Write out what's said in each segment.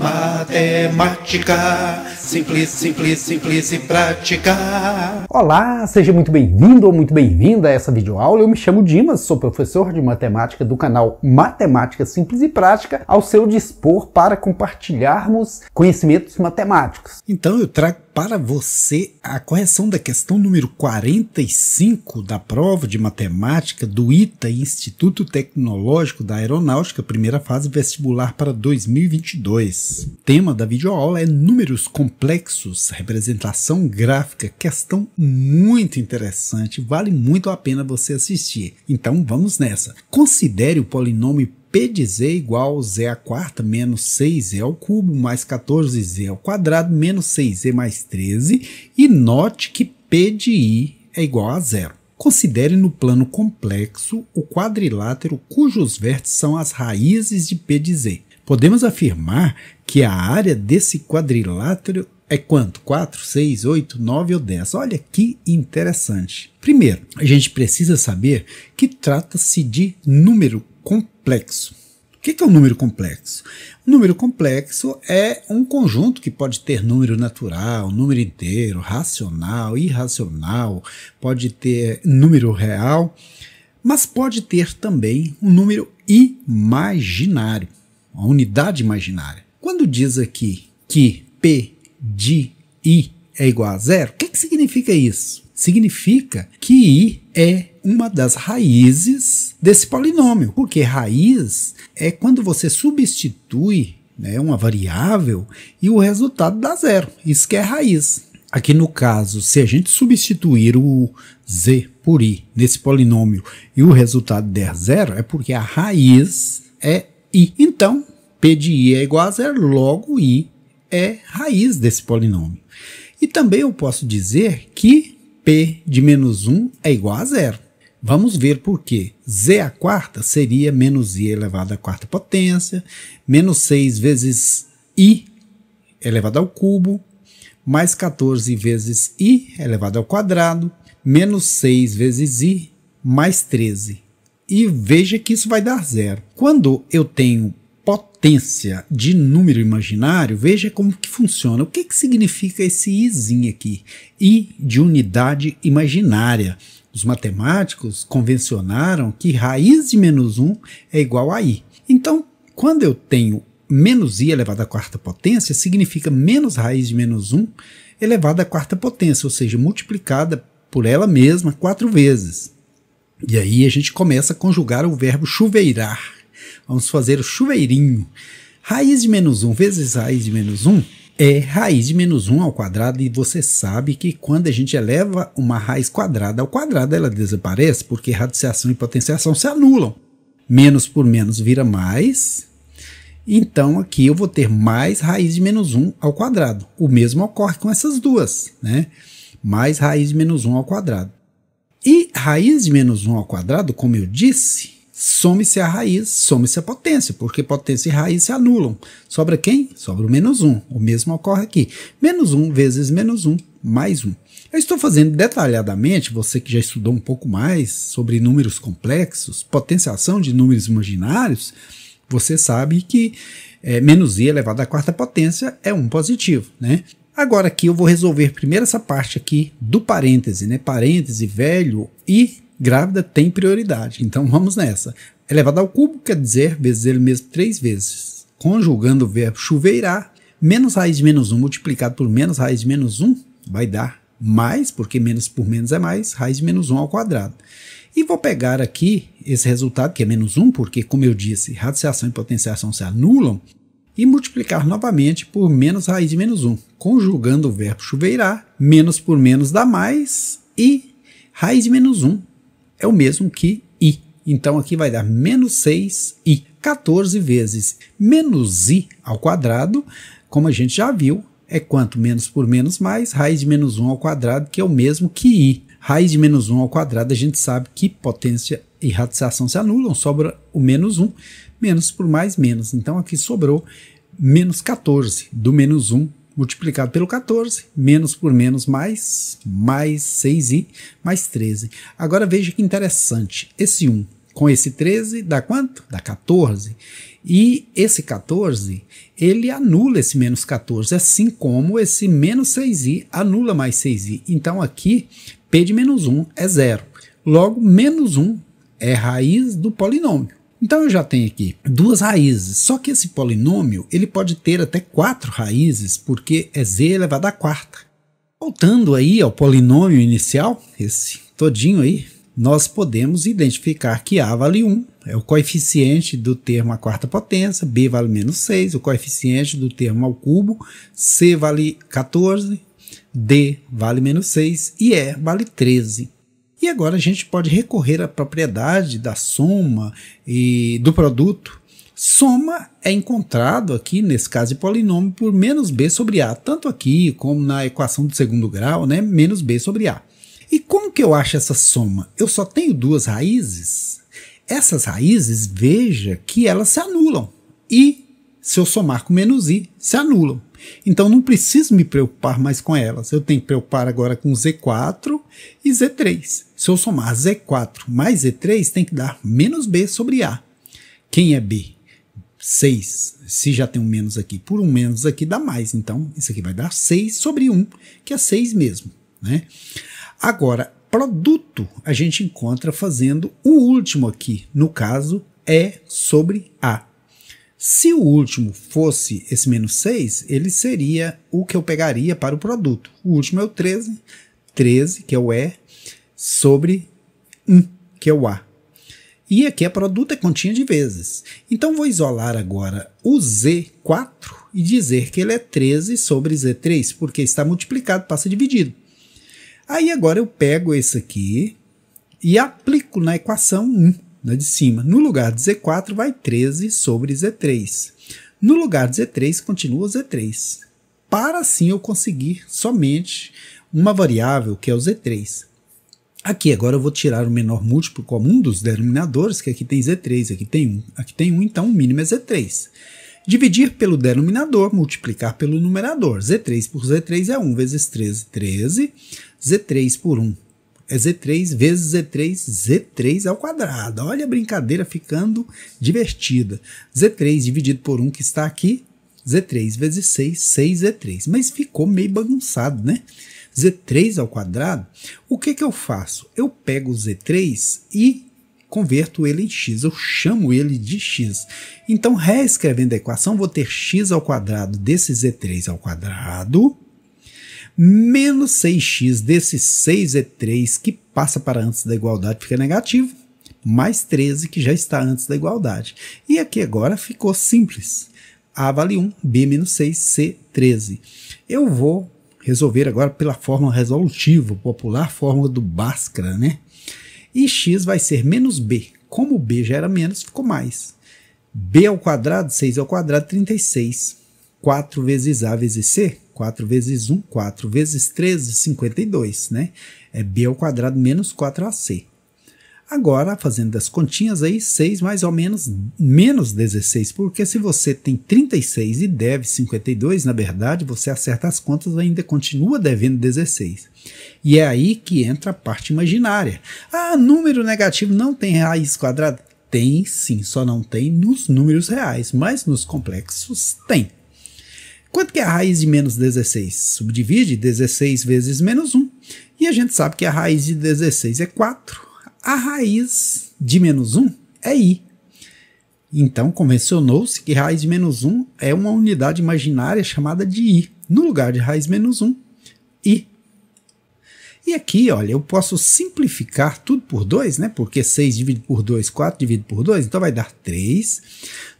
Matemática, simples, simples, simples e prática. Olá, seja muito bem-vindo ou muito bem-vinda a essa videoaula. Eu me chamo Dimas, sou professor de matemática do canal Matemática Simples e Prática, ao seu dispor para compartilharmos conhecimentos matemáticos. Então eu trago para você a correção da questão número 45 da prova de matemática do ITA, Instituto Tecnológico da Aeronáutica, primeira fase vestibular para 2022. O tema da videoaula é números complexos, representação gráfica, questão muito interessante, vale muito a pena você assistir. Então vamos nessa. Considere o polinômio de z igual a Z a quarta menos 6Z ao cubo mais 14Z ao quadrado menos 6Z mais 13 e note que P de I é igual a zero. Considere no plano complexo o quadrilátero cujos vértices são as raízes de P de Z. Podemos afirmar que a área desse quadrilátero é quanto? 4, 6, 8, 9 ou 10. Olha que interessante. Primeiro, a gente precisa saber que trata-se de número complexo. O que é um número complexo? Um número complexo é um conjunto que pode ter número natural, número inteiro, racional, irracional, pode ter número real, mas pode ter também um número imaginário, uma unidade imaginária. Quando diz aqui que P de I é igual a zero, o que, que significa isso? Significa que I é uma das raízes desse polinômio, porque raiz é quando você substitui né, uma variável e o resultado dá zero. Isso que é raiz. Aqui no caso, se a gente substituir o z por i nesse polinômio e o resultado der zero, é porque a raiz é i. Então, p de i é igual a zero, logo i é raiz desse polinômio. E também eu posso dizer que p de menos 1 é igual a zero. Vamos ver por quê. Z à quarta seria menos I elevado à quarta potência, menos 6 vezes I elevado ao cubo, mais 14 vezes I elevado ao quadrado, menos 6 vezes I, mais 13. E veja que isso vai dar zero. Quando eu tenho potência de número imaginário, veja como que funciona. O que, que significa esse izinho aqui? I de unidade imaginária. Os matemáticos convencionaram que raiz de menos 1 é igual a i. Então, quando eu tenho menos i elevado à quarta potência, significa menos raiz de menos 1 elevado à quarta potência, ou seja, multiplicada por ela mesma quatro vezes. E aí a gente começa a conjugar o verbo chuveirar. Vamos fazer o chuveirinho. Raiz de menos 1 vezes raiz de menos 1 é raiz de menos 1 ao quadrado e você sabe que quando a gente eleva uma raiz quadrada ao quadrado, ela desaparece porque radiciação e potenciação se anulam. Menos por menos vira mais. Então aqui eu vou ter mais raiz de menos 1 ao quadrado. O mesmo ocorre com essas duas, né? Mais raiz de menos 1 ao quadrado. E raiz de menos 1 ao quadrado, como eu disse, some-se a raiz, some-se a potência, porque potência e raiz se anulam. Sobra quem? Sobra o menos 1. O mesmo ocorre aqui. Menos 1 vezes menos 1, mais 1. Eu estou fazendo detalhadamente, você que já estudou um pouco mais sobre números complexos, potenciação de números imaginários, você sabe que é, menos i elevado à quarta potência é um positivo, né? Agora aqui eu vou resolver primeiro essa parte aqui do parêntese, né? Parêntese velho e Grávida tem prioridade, então vamos nessa. Elevado é ao cubo quer dizer vezes ele mesmo três vezes. Conjugando o verbo chuveirar, menos raiz de menos 1 um, multiplicado por menos raiz de menos 1 um, vai dar mais, porque menos por menos é mais, raiz de menos 1 um ao quadrado. E vou pegar aqui esse resultado, que é menos 1, porque, como eu disse, radiciação e potenciação se anulam, e multiplicar novamente por menos raiz de menos 1. Conjugando o verbo chuveirar, menos por menos dá mais, e raiz de menos 1 é o mesmo que i. Então aqui vai dar menos 6i, 14 vezes. Menos i ao quadrado, como a gente já viu, é quanto menos por menos mais, raiz de menos 1 ao quadrado, que é o mesmo que i. Raiz de menos 1 ao quadrado, a gente sabe que potência e radiação se anulam, sobra o menos 1, menos por mais menos. Então aqui sobrou menos 14 do menos 1 multiplicado pelo 14, menos por menos mais, mais 6 e mais 13. Agora veja que interessante, esse 1 com esse 13 dá quanto? Dá 14. E esse 14, ele anula esse menos 14, assim como esse menos 6i anula mais 6i. Então aqui, p de menos 1 é zero. Logo, menos 1 é raiz do polinômio. Então eu já tenho aqui duas raízes, só que esse polinômio ele pode ter até quatro raízes, porque é z elevado à quarta. Voltando aí ao polinômio inicial, esse todinho aí, nós podemos identificar que A vale 1, é o coeficiente do termo à quarta potência, B vale menos 6, o coeficiente do termo ao cubo, C vale 14, D vale menos 6 e E vale 13. E agora a gente pode recorrer à propriedade da soma e do produto. Soma é encontrado aqui, nesse caso de polinômio, por menos b sobre a, tanto aqui como na equação do segundo grau, né? menos b sobre a. E como que eu acho essa soma? Eu só tenho duas raízes? Essas raízes, veja que elas se anulam. E se eu somar com menos i, se anulam. Então não preciso me preocupar mais com elas. Eu tenho que preocupar agora com z4 e z3. Se eu somar z4 mais z3, tem que dar menos b sobre a. Quem é b? 6. Se já tem um menos aqui por um menos aqui, dá mais. Então isso aqui vai dar 6 sobre 1, que é 6 mesmo. Né? Agora, produto a gente encontra fazendo o último aqui. No caso, é sobre a. Se o último fosse esse menos 6, ele seria o que eu pegaria para o produto. O último é o 13, 13, que é o E, sobre 1, que é o A. E aqui a produto é continha de vezes. Então vou isolar agora o Z4 e dizer que ele é 13 sobre Z3, porque está multiplicado, passa dividido. Aí agora eu pego esse aqui e aplico na equação 1 na né, de cima. No lugar de Z4 vai 13 sobre Z3. No lugar de Z3 continua Z3. Para assim eu conseguir somente uma variável que é o Z3. Aqui agora eu vou tirar o menor múltiplo comum dos denominadores, que aqui tem Z3, aqui tem 1, aqui tem 1, então o mínimo é Z3. Dividir pelo denominador, multiplicar pelo numerador. Z3 por Z3 é 1 vezes 13, 13. Z3 por 1 é Z3 vezes Z3, Z3 ao quadrado. Olha a brincadeira ficando divertida. Z3 dividido por 1 que está aqui, Z3 vezes 6, 6Z3. Mas ficou meio bagunçado, né? Z3 ao quadrado, o que, que eu faço? Eu pego Z3 e converto ele em x, eu chamo ele de x. Então, reescrevendo a equação, vou ter x ao quadrado desse z3 ao quadrado menos 6x desse 6 é 3 que passa para antes da igualdade fica negativo, mais 13 que já está antes da igualdade. E aqui agora ficou simples. A vale 1, B menos 6, C 13. Eu vou resolver agora pela fórmula resolutiva, popular fórmula do Bhaskara, né? E x vai ser menos b. Como b já era menos, ficou mais. b ao quadrado, 6 ao quadrado, 36. 4 vezes a vezes c, 4 vezes 1, 4 vezes 13, 52, né? É b ao quadrado menos 4ac. Agora, fazendo as continhas aí, 6 mais ou menos, menos 16, porque se você tem 36 e deve 52, na verdade, você acerta as contas e ainda continua devendo 16. E é aí que entra a parte imaginária. Ah, número negativo não tem raiz quadrada? Tem sim, só não tem nos números reais, mas nos complexos tem. Quanto que é a raiz de menos 16? Subdivide 16 vezes menos 1. E a gente sabe que a raiz de 16 é 4. A raiz de menos 1 é i. Então, convencionou-se que raiz de menos 1 é uma unidade imaginária chamada de i. No lugar de raiz menos 1, i. E aqui, olha, eu posso simplificar tudo por 2, né? Porque 6 dividido por 2, 4 dividido por 2, então vai dar 3.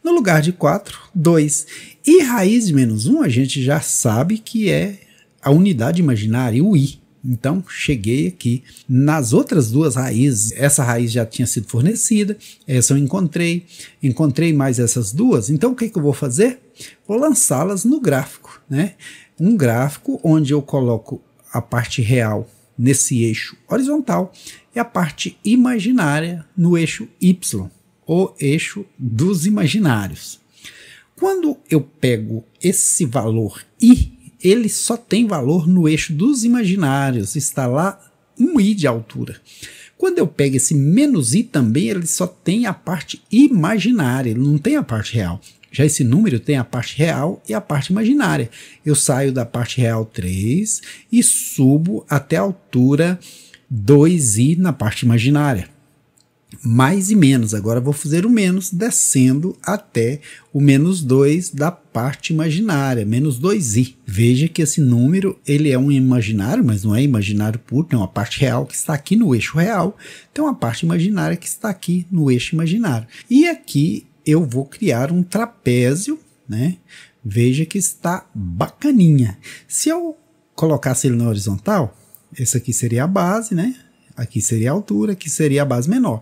No lugar de 4, 2. E raiz de menos 1 a gente já sabe que é a unidade imaginária, o i. Então, cheguei aqui. Nas outras duas raízes, essa raiz já tinha sido fornecida, essa eu encontrei, encontrei mais essas duas. Então, o que, é que eu vou fazer? Vou lançá-las no gráfico, né? Um gráfico onde eu coloco a parte real nesse eixo horizontal, e é a parte imaginária no eixo Y, o eixo dos imaginários. Quando eu pego esse valor i, ele só tem valor no eixo dos imaginários, está lá um i de altura. Quando eu pego esse menos i também, ele só tem a parte imaginária, ele não tem a parte real. Já esse número tem a parte real e a parte imaginária. Eu saio da parte real 3 e subo até a altura 2i na parte imaginária. Mais e menos. Agora vou fazer o menos descendo até o menos 2 da parte imaginária, menos 2i. Veja que esse número ele é um imaginário, mas não é imaginário puro, tem uma parte real que está aqui no eixo real, tem uma parte imaginária que está aqui no eixo imaginário. E aqui eu vou criar um trapézio, né? Veja que está bacaninha. Se eu colocasse ele na horizontal, essa aqui seria a base, né? Aqui seria a altura, aqui seria a base menor.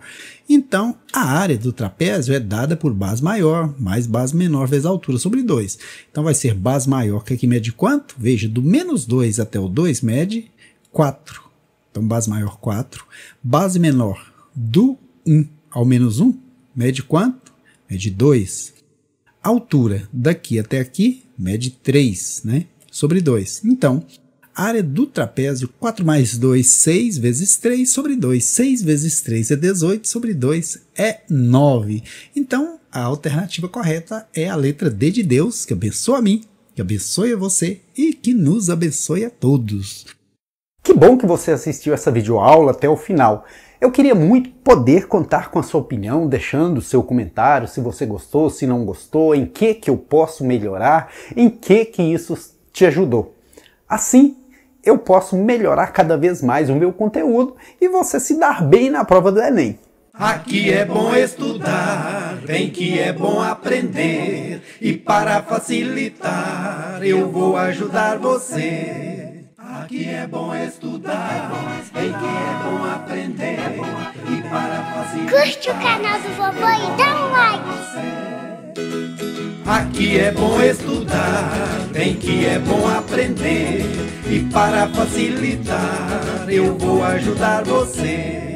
Então, a área do trapézio é dada por base maior, mais base menor vezes a altura sobre 2. Então, vai ser base maior, que aqui mede quanto? Veja, do menos 2 até o 2 mede 4. Então, base maior 4. Base menor do 1 ao menos 1 mede quanto? mede 2. A altura daqui até aqui mede 3, né? Sobre 2. Então, a área do trapézio, 4 mais 2, 6 vezes 3 sobre 2. 6 vezes 3 é 18, sobre 2 é 9. Então, a alternativa correta é a letra D de Deus, que abençoa a mim, que abençoe a você e que nos abençoe a todos. Que bom que você assistiu essa videoaula até o final. Eu queria muito poder contar com a sua opinião, deixando seu comentário, se você gostou, se não gostou, em que que eu posso melhorar, em que que isso te ajudou. Assim, eu posso melhorar cada vez mais o meu conteúdo e você se dar bem na prova do Enem. Aqui é bom estudar, bem que é bom aprender, e para facilitar eu vou ajudar você que é bom estudar, em que é bom aprender. É bom aprender. E para fazer. Curte o canal do vovô e dá um like. Aqui é bom estudar, em que é bom aprender. E para facilitar, eu vou ajudar você.